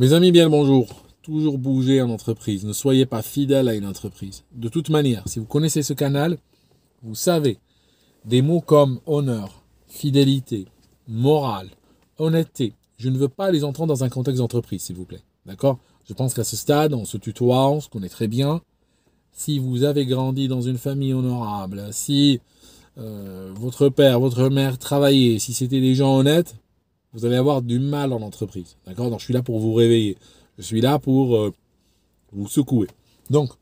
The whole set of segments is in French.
Mes amis, bien le bonjour. Toujours bouger en entreprise. Ne soyez pas fidèle à une entreprise. De toute manière, si vous connaissez ce canal, vous savez, des mots comme honneur, fidélité, morale, honnêteté, je ne veux pas les entendre dans un contexte d'entreprise, s'il vous plaît. D'accord Je pense qu'à ce stade, on se tutoie, on se connaît très bien. Si vous avez grandi dans une famille honorable, si euh, votre père, votre mère travaillait, si c'était des gens honnêtes, vous allez avoir du mal en entreprise. D'accord Donc, je suis là pour vous réveiller. Je suis là pour euh, vous secouer. Donc,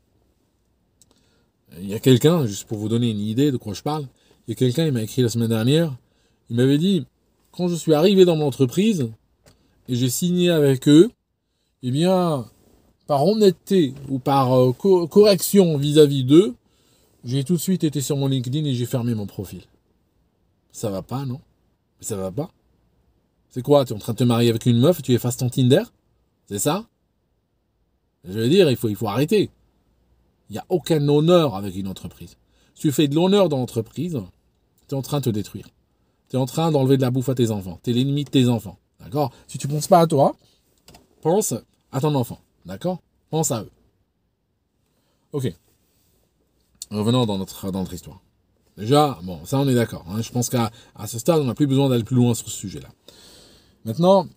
il y a quelqu'un, juste pour vous donner une idée de quoi je parle, il y a quelqu'un, il m'a écrit la semaine dernière, il m'avait dit, quand je suis arrivé dans mon entreprise et j'ai signé avec eux, eh bien, par honnêteté ou par euh, correction vis-à-vis d'eux, j'ai tout de suite été sur mon LinkedIn et j'ai fermé mon profil. Ça va pas, non Ça va pas c'est quoi Tu es en train de te marier avec une meuf et tu effaces ton Tinder C'est ça Je veux dire, il faut, il faut arrêter. Il n'y a aucun honneur avec une entreprise. Si tu fais de l'honneur dans l'entreprise, tu es en train de te détruire. Tu es en train d'enlever de la bouffe à tes enfants. Tu es l'ennemi de tes enfants. D'accord Si tu ne penses pas à toi, pense à ton enfant. D'accord Pense à eux. Ok. Revenons dans notre, dans notre histoire. Déjà, bon, ça on est d'accord. Hein. Je pense qu'à ce stade, on n'a plus besoin d'aller plus loin sur ce sujet-là. Maintenant,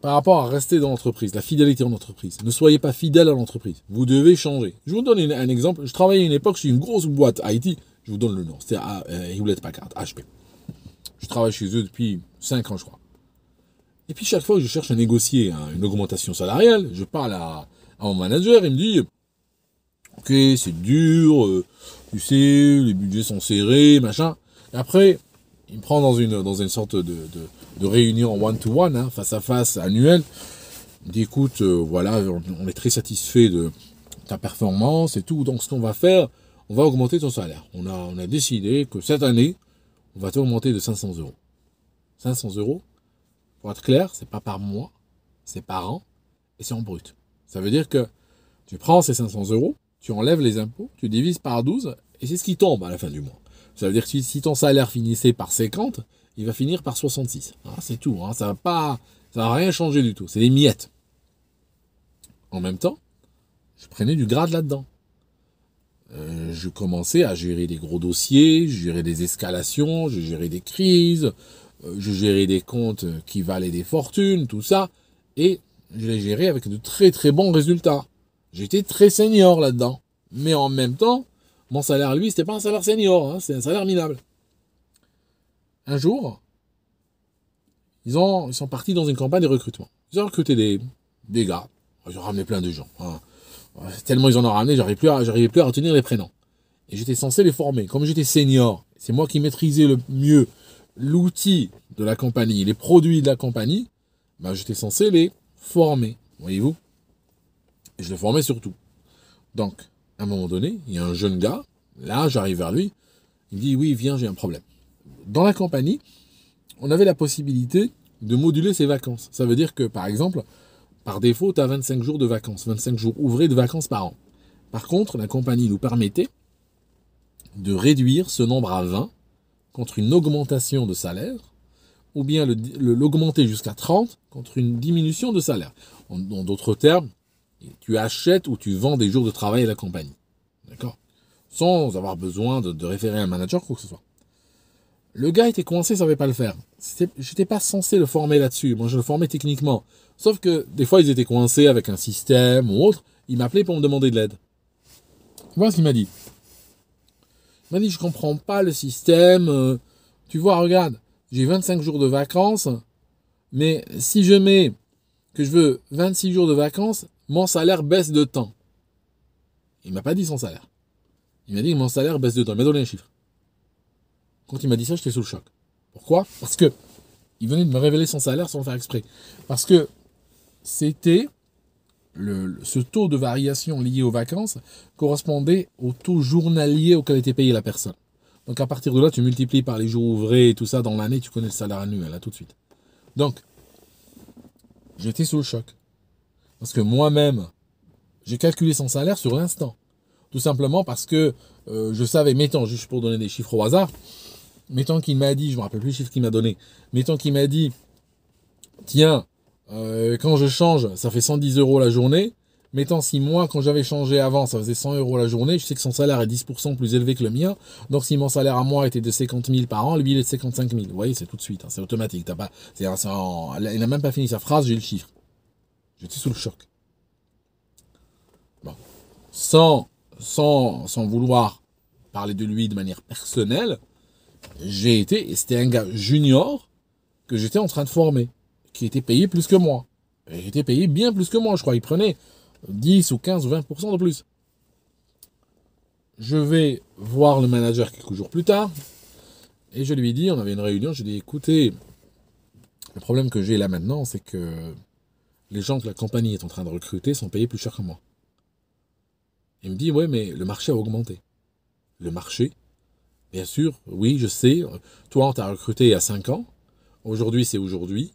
par rapport à rester dans l'entreprise, la fidélité en entreprise. Ne soyez pas fidèle à l'entreprise. Vous devez changer. Je vous donne un exemple. Je travaillais à une époque chez une grosse boîte IT. Je vous donne le nom. C'était euh, euh, Hewlett Packard, HP. Je travaille chez eux depuis 5 ans, je crois. Et puis chaque fois que je cherche à négocier hein, une augmentation salariale, je parle à, mon manager. Il me dit, ok, c'est dur, euh, tu sais, les budgets sont serrés, machin. après, il me prend dans une, dans une sorte de de réunion one-to-one, hein, face à face, annuelle. d'écoute euh, voilà, on, est très satisfait de ta performance et tout, donc ce qu'on va faire, on va augmenter ton salaire. On a, on a décidé que cette année, on va t'augmenter de 500 euros. 500 euros, pour être clair, c'est pas par mois, c'est par an, et c'est en brut. Ça veut dire que tu prends ces 500 euros, tu enlèves les impôts, tu divises par 12, et c'est ce qui tombe à la fin du mois. Ça veut dire que si ton salaire finissait par 50, il va finir par 66. Ah, c'est tout, hein. ça va pas, ça va rien changé du tout, c'est des miettes. En même temps, je prenais du grade là-dedans. Euh, je commençais à gérer des gros dossiers, je gérais des escalations, je gérais des crises, euh, je gérais des comptes qui valaient des fortunes, tout ça, et je les gérais avec de très très bons résultats. J'étais très senior là-dedans. Mais en même temps, mon salaire, lui, c'était pas un salaire senior, hein, c'est un salaire minable un jour, ils, ont, ils sont partis dans une campagne de recrutement. Ils ont recruté des, des gars. Ils ont ramené plein de gens. Hein. Tellement ils en ont ramené, j'arrivais plus, à, plus à retenir les prénoms. Et j'étais censé les former. Comme j'étais senior, c'est moi qui maîtrisais le mieux l'outil de la compagnie, les produits de la compagnie, bah, j'étais censé les former. Voyez-vous Et je les formais surtout. Donc, à un moment donné, il y a un jeune gars, là, j'arrive vers lui, il me dit, oui, viens, j'ai un problème dans la compagnie, on avait la possibilité de moduler ses vacances. Ça veut dire que, par exemple, par défaut, tu as 25 jours de vacances, 25 jours ouvrés de vacances par an. Par contre, la compagnie nous permettait de réduire ce nombre à 20 contre une augmentation de salaire, ou bien l'augmenter jusqu'à 30 contre une diminution de salaire. En, d'autres termes, tu achètes ou tu vends des jours de travail à la compagnie. D'accord Sans avoir besoin de, référer un manager, quoi que ce soit. Le gars était coincé, il savait pas le faire. J'étais pas censé le former là-dessus. Moi, je le formais techniquement. Sauf que des fois, ils étaient coincés avec un système ou autre. Il m'appelait pour me demander de l'aide. vois ce qu'il m'a dit. Il m'a dit, je comprends pas le système. Euh, tu vois, regarde, j'ai 25 jours de vacances. Mais si je mets que je veux 26 jours de vacances, mon salaire baisse de temps. Il m'a pas dit son salaire. Il m'a dit que mon salaire baisse de temps. Il m'a donné un chiffre. Quand il m'a dit ça, j'étais sous le choc. Pourquoi Parce que il venait de me révéler son salaire sans le faire exprès. Parce que c'était le, ce taux de variation lié aux vacances correspondait au taux journalier auquel était payée la personne. Donc à partir de là, tu multiplies par les jours ouvrés et tout ça dans l'année, tu connais le salaire annuel là tout de suite. Donc j'étais sous le choc. Parce que moi-même, j'ai calculé son salaire sur l'instant. Tout simplement parce que euh, je savais, mettons, juste pour donner des chiffres au hasard, mettons qu'il m'a dit, je me rappelle plus le chiffre qu'il m'a donné, mettons qu'il m'a dit, tiens, euh, quand je change, ça fait 110 euros la journée, mettons si moi, quand j'avais changé avant, ça faisait 100 euros la journée, je sais que son salaire est 10% plus élevé que le mien, donc si mon salaire à moi était de 50 000 par an, lui il est de 55 000. Vous voyez, c'est tout de suite, hein, c'est automatique, pas, il n'a même pas fini sa phrase, j'ai le chiffre. J'étais sous le choc. sans, sans vouloir parler de lui de manière personnelle, j'ai été, et c'était un gars junior que j'étais en train de former, qui était payé plus que moi. Il était payé bien plus que moi, je crois. Il prenait 10 ou 15 ou 20% de plus. Je vais voir le manager quelques jours plus tard, et je lui ai dit, on avait une réunion, je lui dis écoutez, le problème que j'ai là maintenant, c'est que les gens que la compagnie est en train de recruter sont payés plus cher que moi. Il me dit, ouais, mais le marché a augmenté. Le marché Bien sûr, oui, je sais, toi, on t'a recruté il y a 5 ans, aujourd'hui c'est aujourd'hui,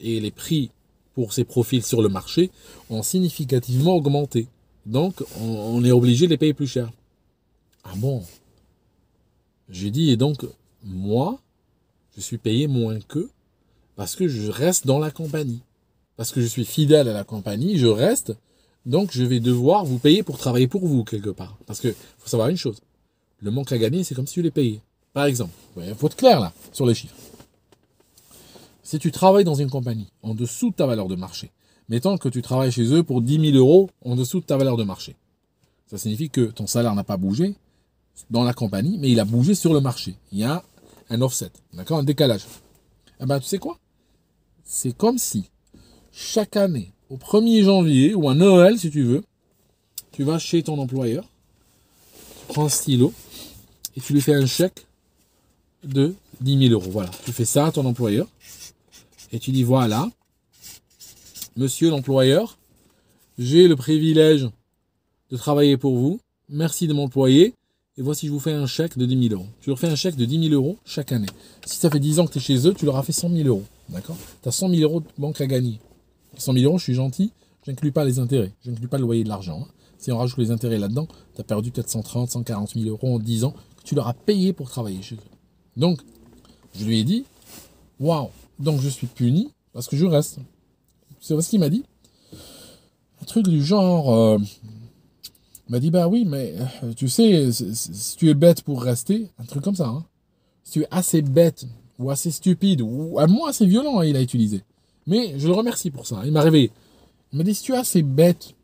et les prix pour ces profils sur le marché ont significativement augmenté. Donc, on, est obligé de les payer plus cher. Ah bon J'ai dit, et donc, moi, je suis payé moins qu'eux parce que je reste dans la compagnie. Parce que je suis fidèle à la compagnie, je reste, donc je vais devoir vous payer pour travailler pour vous quelque part. Parce que faut savoir une chose, le manque à gagner, c'est comme si tu les payais. Par exemple, il faut être clair là sur les chiffres. Si tu travailles dans une compagnie en dessous de ta valeur de marché, mettons que tu travailles chez eux pour 10 000 euros en dessous de ta valeur de marché. Ça signifie que ton salaire n'a pas bougé dans la compagnie, mais il a bougé sur le marché. Il y a un offset, d'accord, un décalage. Eh ben, tu sais quoi C'est comme si chaque année, au 1er janvier ou à Noël, si tu veux, tu vas chez ton employeur, tu prends un stylo, et tu lui fais un chèque de 10 000 euros. Voilà, tu fais ça à ton employeur et tu dis voilà, monsieur l'employeur, j'ai le privilège de travailler pour vous, merci de m'employer et voici je vous fais un chèque de 10 000 euros. Tu leur fais un chèque de 10 000 euros chaque année. Si ça fait 10 ans que tu es chez eux, tu leur as fait 100 000 euros. D'accord Tu as 100 000 euros de banque à gagner. 100 000 euros, je suis gentil, je pas les intérêts, je n'inclus pas le loyer de l'argent. Hein. Si on rajoute les intérêts là-dedans, tu as perdu 430, 140 000 euros en 10 ans tu leur as payé pour travailler chez eux. Donc, je lui ai dit, waouh, donc je suis puni parce que je reste. C'est ce qu'il m'a dit. Un truc du genre, euh, il m'a dit, bah oui, mais euh, tu sais, si tu es bête pour rester, un truc comme ça, hein. si tu es assez bête ou assez stupide, ou à moi, assez violent, hein, il a utilisé. Mais je le remercie pour ça. Il m'a réveillé. Il m'a dit, si tu es assez bête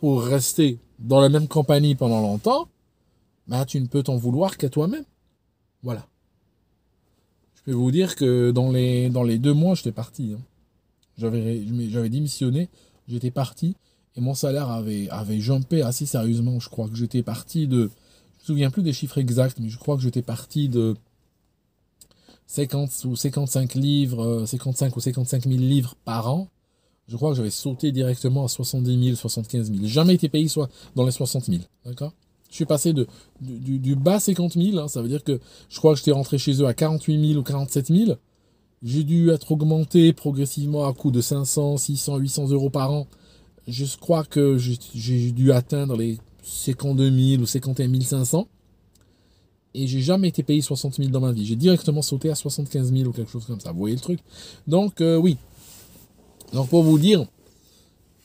pour rester dans la même compagnie pendant longtemps, bah, tu ne peux t'en vouloir qu'à toi-même. Voilà. Je peux vous dire que dans les, dans les deux mois, j'étais parti. Hein. J'avais, j'avais démissionné, j'étais parti, et mon salaire avait, avait jumpé assez sérieusement. Je crois que j'étais parti de... Je me souviens plus des chiffres exacts, mais je crois que j'étais parti de 50 ou 55 livres, 55 euh, ou 55 000 livres par an. Je crois que j'avais sauté directement à 70 000, 75 000. Jamais été payé soit dans les 60 000. D'accord je suis passé de, du, bas 50 000, hein, ça veut dire que je crois que j'étais rentré chez eux à 48 000 ou 47 000. J'ai dû être augmenté progressivement à coût de 500, 600, 800 euros par an. Je crois que j'ai dû atteindre les 52 000 ou 51 500. Et j'ai jamais été payé 60 000 dans ma vie. J'ai directement sauté à 75 000 ou quelque chose comme ça. Vous voyez le truc Donc euh, oui. Donc pour vous dire,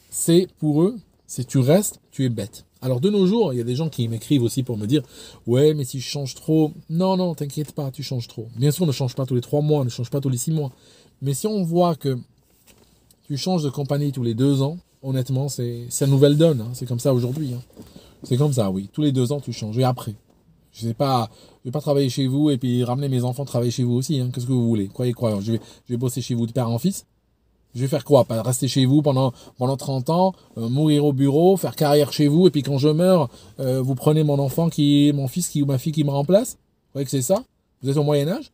c'est pour eux, c'est tu restes, tu es bête. Alors de nos jours, il y a des gens qui m'écrivent aussi pour me dire Ouais, mais si je change trop. Non, non, t'inquiète pas, tu changes trop. Bien sûr, on ne change pas tous les trois mois, ne change pas tous les six mois. Mais si on voit que tu changes de compagnie tous les deux ans, honnêtement, c'est la nouvelle donne. Hein. C'est comme ça aujourd'hui. Hein. C'est comme ça, oui. Tous les deux ans, tu changes. Et après je sais pas, je vais pas travailler chez vous et puis ramener mes enfants travailler chez vous aussi. Hein. Qu'est-ce que vous voulez Croyez, croyez. Je vais, je vais bosser chez vous de père en fils. Je vais faire quoi Rester chez vous pendant, pendant 30 ans, euh, mourir au bureau, faire carrière chez vous, et puis quand je meurs, euh, vous prenez mon enfant, qui, mon fils qui, ou ma fille qui me remplace Vous voyez que c'est ça Vous êtes au Moyen Âge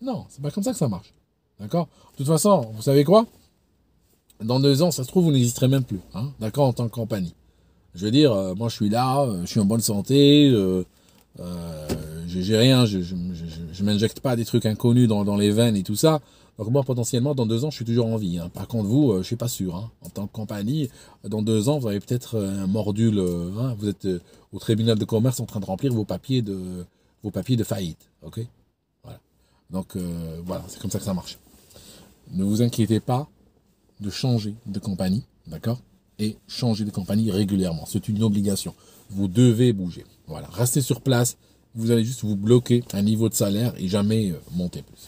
Non, c'est pas comme ça que ça marche. D'accord De toute façon, vous savez quoi Dans deux ans, ça se trouve, vous n'existerez même plus. Hein? D'accord En tant que compagnie. Je veux dire, euh, moi je suis là, je suis en bonne santé, j'ai rien, je, je, m'injecte pas des trucs inconnus dans, dans les veines et tout ça. Donc moi, potentiellement, dans deux ans, je suis toujours en vie. Hein. Par contre, vous, euh, je ne suis pas sûr. Hein. En tant que compagnie, dans deux ans, vous avez peut-être euh, un mordule. Euh, hein. Vous êtes au tribunal de commerce en train de remplir vos papiers de, vos papiers de faillite. OK voilà. Donc voilà, c'est comme ça que ça marche. Ne vous inquiétez pas de changer de compagnie. D'accord et changer de compagnie régulièrement. C'est une obligation. Vous devez bouger. Voilà. Restez sur place. Vous allez juste vous bloquer un niveau de salaire et jamais monter plus.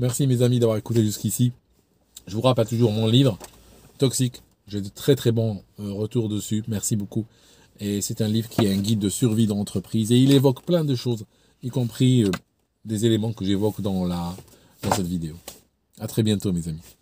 Merci mes amis d'avoir écouté jusqu'ici. Je vous rappelle toujours mon livre, Toxique. J'ai de très très bons euh, retours dessus. Merci beaucoup. Et c'est un livre qui est un guide de survie d'entreprise. Et il évoque plein de choses, y compris euh, des éléments que j'évoque dans, la, dans cette vidéo. À très bientôt mes amis.